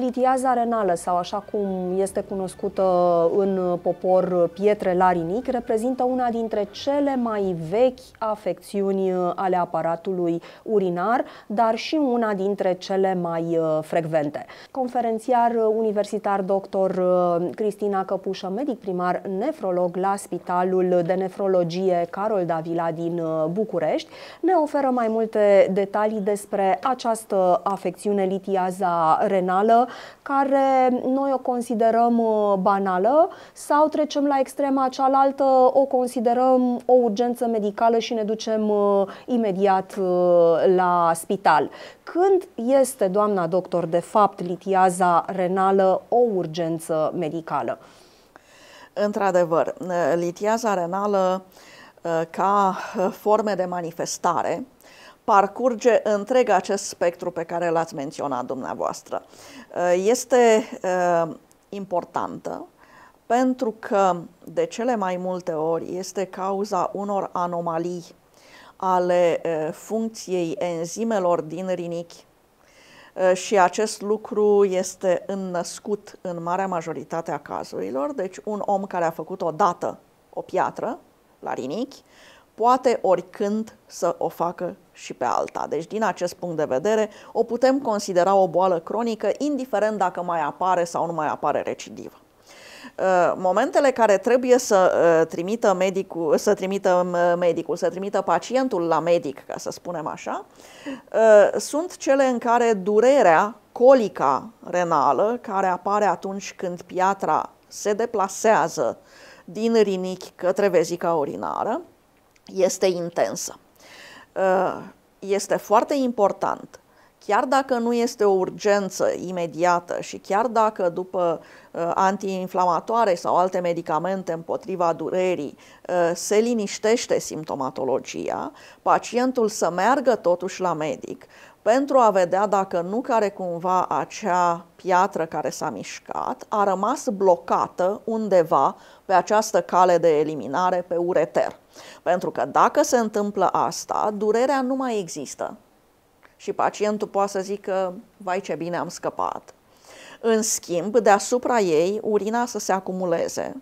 Litiaza renală, sau așa cum este cunoscută în popor pietre larinic, reprezintă una dintre cele mai vechi afecțiuni ale aparatului urinar, dar și una dintre cele mai uh, frecvente. Conferențiar universitar dr. Uh, Cristina Căpușă, medic primar nefrolog la Spitalul de Nefrologie Carol Davila din uh, București, ne oferă mai multe detalii despre această afecțiune litiaza renală care noi o considerăm uh, banală sau trecem la extrema cealaltă, o considerăm o urgență medicală și ne ducem uh, imediat uh, la spital. Când este, doamna doctor, de fapt litiaza renală o urgență medicală? Într-adevăr, litiaza renală ca forme de manifestare parcurge întreg acest spectru pe care l-ați menționat dumneavoastră. Uh, este uh, importantă pentru că de cele mai multe ori este cauza unor anomalii ale uh, funcției enzimelor din rinichi și acest lucru este înnăscut în marea majoritate a cazurilor, deci un om care a făcut odată o piatră la rinichi poate oricând să o facă și pe alta. Deci, din acest punct de vedere, o putem considera o boală cronică, indiferent dacă mai apare sau nu mai apare recidivă. Uh, momentele care trebuie să uh, trimită medicul, să trimită uh, medicul, să trimită pacientul la medic, ca să spunem așa, sunt cele în care durerea, colica renală, care apare atunci când piatra se deplasează din rinichi către vezica urinară, este intensă. Uh, este foarte important, chiar dacă nu este o urgență imediată și chiar dacă după uh, antiinflamatoare sau alte medicamente împotriva durerii uh, se liniștește simptomatologia, pacientul să meargă totuși la medic pentru a vedea dacă nu care cumva acea piatră care s-a mișcat a rămas blocată undeva pe această cale de eliminare pe ureter. Pentru că dacă se întâmplă asta, durerea nu mai există. Și pacientul poate să zică, vai ce bine am scăpat. În schimb, deasupra ei, urina să se acumuleze.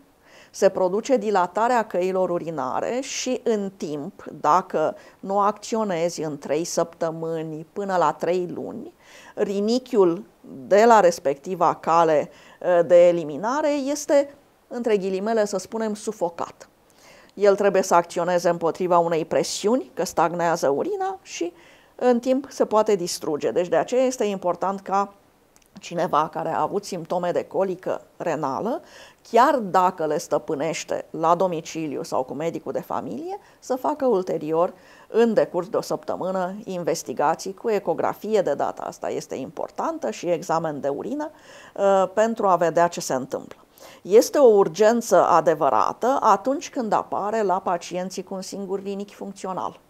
Se produce dilatarea căilor urinare și în timp, dacă nu acționezi în 3 săptămâni până la 3 luni, rinichiul de la respectiva cale eh, de eliminare este, între ghilimele să spunem, sufocat el trebuie să acționeze împotriva unei presiuni, că stagnează urina și în timp se poate distruge. Deci de aceea este important ca cineva care a avut simptome de colică renală, chiar dacă le stăpânește la domiciliu sau cu medicul de familie, să facă ulterior, în decurs de o săptămână, investigații cu ecografie, de data asta este importantă, și examen de urină, uh, pentru a vedea ce se întâmplă. Este o urgență adevărată atunci când apare la pacienții cu un singur rinichi funcțional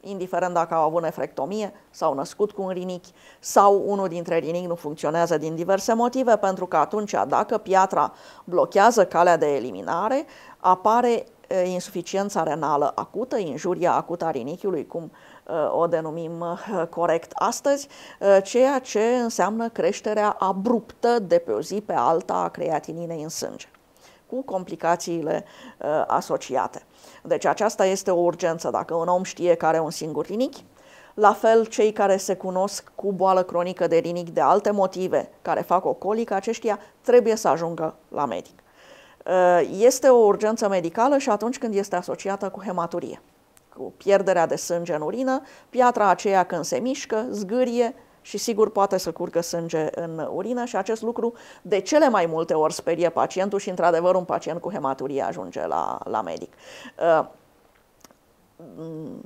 indiferent dacă au avut nefrectomie, s-au născut cu un rinichi sau unul dintre rinichi nu funcționează din diverse motive, pentru că atunci dacă piatra blochează calea de eliminare, apare insuficiența renală acută, injuria acută a rinichiului, cum uh, o denumim uh, corect astăzi, uh, ceea ce înseamnă creșterea abruptă de pe o zi pe alta a creatininei în sânge cu complicațiile asociate. Deci aceasta este o urgență. Dacă un om știe că are un singur rinichi, la fel, cei care se cunosc cu boală cronică de rinic de alte motive, care fac o colică, aceștia trebuie să ajungă la medic. Uh, este o urgență medicală și atunci când este asociată cu hematurie, cu pierderea de sânge în urină, piatra aceea când se mișcă, zgârie și sigur poate să curgă sânge în urină și acest lucru de cele mai multe ori sperie pacientul și într-adevăr un pacient cu hematurie ajunge la, la medic. Uh,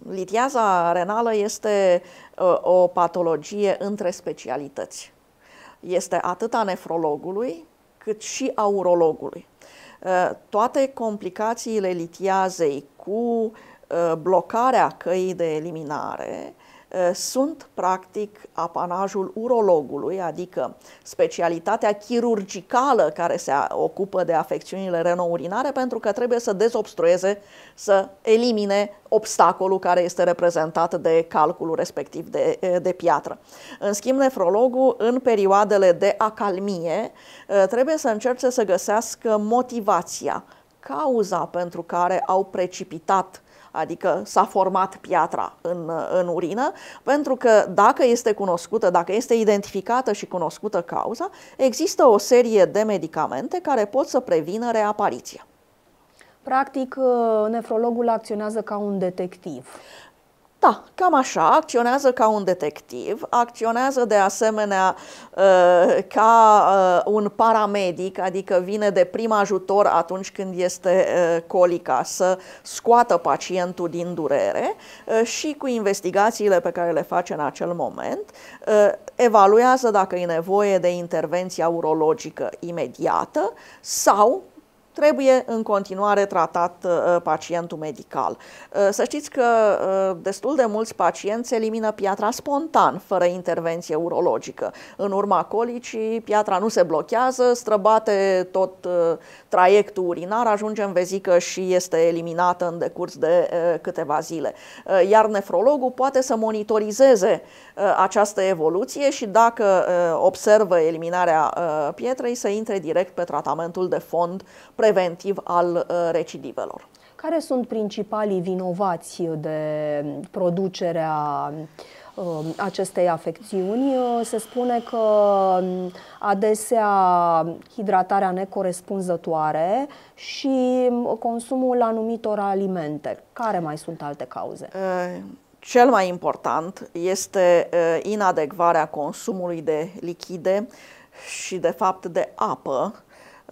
litiaza renală este uh, o patologie între specialități. Este atât a nefrologului, cât și a urologului. Uh, toate complicațiile litiazei cu uh, blocarea căii de eliminare Eh, sunt practic apanajul urologului, adică specialitatea chirurgicală care se ocupă de afecțiunile renourinare pentru că trebuie să dezobstrueze, să elimine obstacolul care este reprezentat de calculul respectiv de, eh, de piatră. În schimb, nefrologul în perioadele de acalmie eh, trebuie să încerce să găsească motivația, cauza pentru care au precipitat adică s-a format piatra în, în urină, pentru că dacă este cunoscută, dacă este identificată și cunoscută cauza, există o serie de medicamente care pot să prevină reapariția. Practic, nefrologul acționează ca un detectiv. Da, cam așa, acționează ca un detectiv, acționează de asemenea ă, ca ă, un paramedic, adică vine de prim ajutor atunci când este ă, colica să scoată pacientul din durere și cu investigațiile pe care le face în acel moment, evaluează dacă e nevoie de intervenția urologică imediată sau trebuie în continuare tratat uh, pacientul medical. Uh, să știți că uh, destul de mulți pacienți elimină piatra spontan, fără intervenție urologică. În urma colicii, piatra nu se blochează, străbate tot traiectul urinar, ajunge în vezică și este eliminată în decurs de câteva zile. Iar nefrologul poate să monitorizeze această evoluție și dacă observă eliminarea pietrei, să intre direct pe tratamentul de fond preventiv al uh, recidivelor. Care sunt principalii vinovați de producerea um, acestei afecțiuni. Uh, se spune că um, adesea hidratarea necorespunzătoare și um, consumul anumitor alimente. Care mai sunt alte cauze? Uh, cel mai important este inadecvarea consumului de lichide și, de fapt, de apă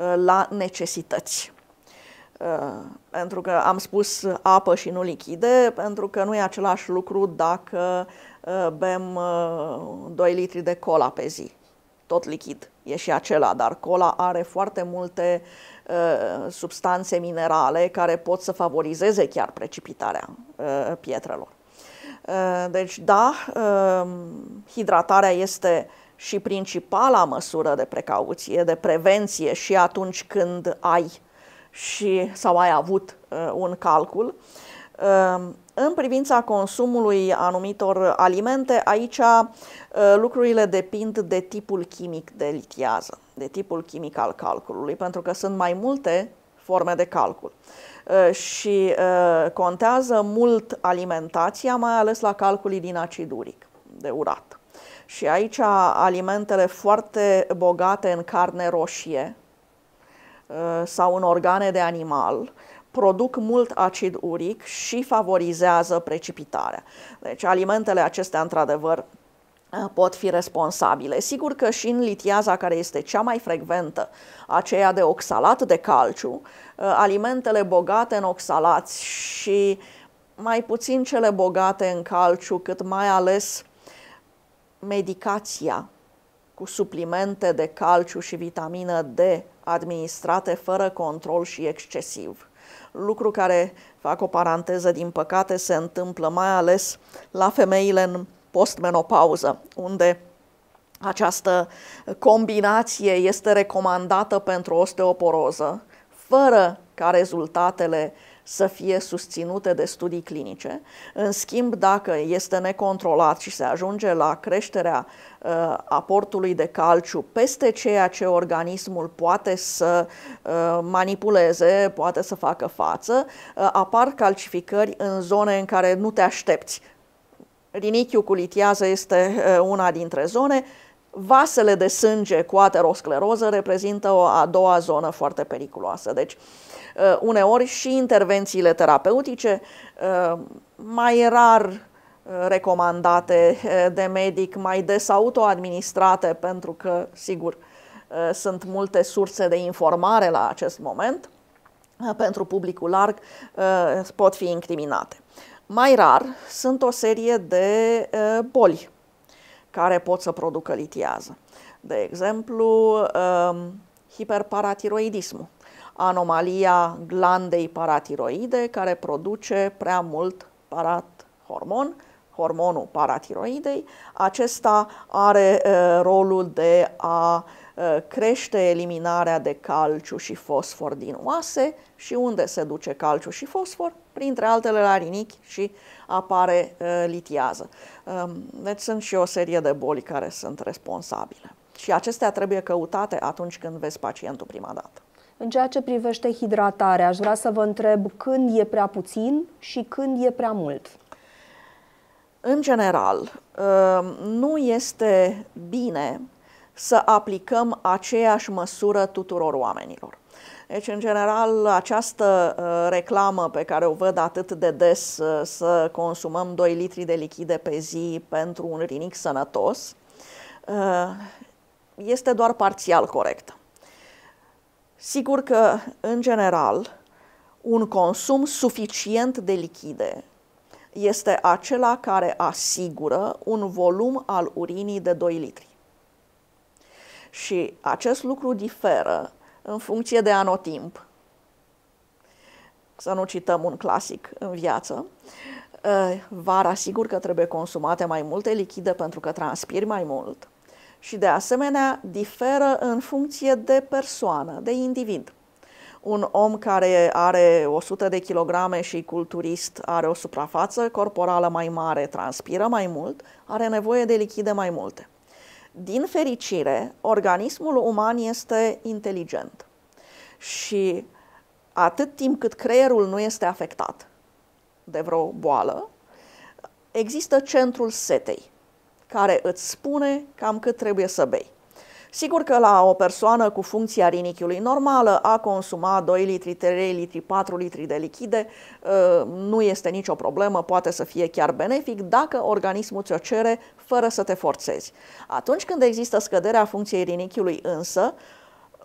Uh, la necesități. Uh, pentru că am spus apă și nu lichide, pentru că nu e același lucru dacă uh, bem 2 litri de cola pe zi. Tot lichid e și acela, dar cola are foarte multe substanțe minerale care pot să favorizeze chiar precipitarea pietrelor. deci, da, hidratarea este și principala măsură de precauție, de prevenție și atunci când ai și sau ai avut uh, un calcul. Uh, în privința consumului anumitor alimente, aici uh, lucrurile depind de tipul chimic de litiază, de tipul chimic al calculului, pentru că sunt mai multe forme de calcul. Uh, și uh, contează mult alimentația, mai ales la calculii din uric, de urat. Și aici alimentele foarte bogate în carne roșie uh, sau în organe de animal produc mult acid uric și favorizează precipitarea. Deci alimentele acestea, într-adevăr, uh, pot fi responsabile. Sigur că și în litiaza care este cea mai frecventă, aceea de oxalat de calciu, uh, alimentele bogate în oxalați și mai puțin cele bogate în calciu, cât mai ales medicația cu suplimente de calciu și vitamină D administrate fără control și excesiv. Lucru care, fac o paranteză, din păcate se întâmplă mai ales la femeile în postmenopauză, unde această combinație este recomandată pentru osteoporoză, fără ca rezultatele uh, să fie susținute de studii clinice. În schimb, dacă este necontrolat și se ajunge la creșterea uh, aportului de calciu peste ceea ce organismul poate să uh, manipuleze, poate să facă față, uh, apar calcificări în zone în care nu te aștepți. Rinichiul cu litiază este uh, una dintre zone. Vasele de sânge cu ateroscleroză reprezintă o a doua zonă foarte periculoasă. Deci, uh, Uh, uneori și intervențiile terapeutice, uh, mai rar uh, recomandate de medic, mai des autoadministrate, pentru că, sigur, sunt multe surse de informare la acest moment, pentru publicul larg pot fi incriminate. Mai rar sunt o serie de boli care pot să producă litiază. De exemplu, hiperparatiroidismul anomalia glandei paratiroide care produce prea mult parat hormon, hormonul paratiroidei. Acesta are uh, rolul de a uh, crește eliminarea de calciu și fosfor din oase și unde se duce calciu și fosfor? Printre altele la rinichi și apare uh, litiază. Um, deci sunt și o serie de boli care sunt responsabile. Și acestea trebuie căutate atunci când vezi pacientul prima dată. În ceea ce privește hidratarea, aș vrea să vă întreb când e prea puțin și când e prea mult. În general, uh, nu este bine să aplicăm aceeași măsură tuturor oamenilor. Deci, în general, această uh, reclamă pe care o văd atât de des uh, să consumăm 2 litri de lichide pe zi pentru un rinic sănătos, este doar parțial corectă. Sigur că, în general, un consum suficient de lichide este acela care asigură un volum al urinii de 2 litri. Și acest lucru diferă în funcție de anotimp. Să nu cităm un clasic în viață. Ă, vara, sigur că trebuie consumate mai multe lichide pentru că transpiri mai mult și de asemenea diferă în funcție de persoană, de individ. Un om care are 100 de kilograme și culturist are o suprafață corporală mai mare, transpiră mai mult, are nevoie de lichide mai multe. Din fericire, organismul uman este inteligent și atât timp cât creierul nu este afectat de vreo boală, există centrul setei, care îți spune cam cât trebuie să bei. Sigur că la o persoană cu funcția rinichiului normală, a consuma 2 litri, 3 litri, 4 litri de lichide ă, nu este nicio problemă, poate să fie chiar benefic dacă organismul ți-o cere fără să te forțezi. Atunci când există scăderea funcției rinichiului însă,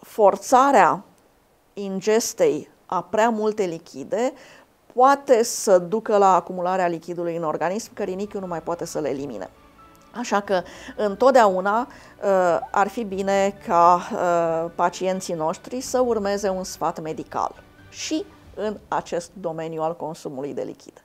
forțarea ingestei a prea multe lichide poate să ducă la acumularea lichidului în organism, că rinichiul nu mai poate să le elimine. Așa că întotdeauna uh, ar fi bine ca uh, pacienții noștri să urmeze un sfat medical și în acest domeniu al consumului de lichide.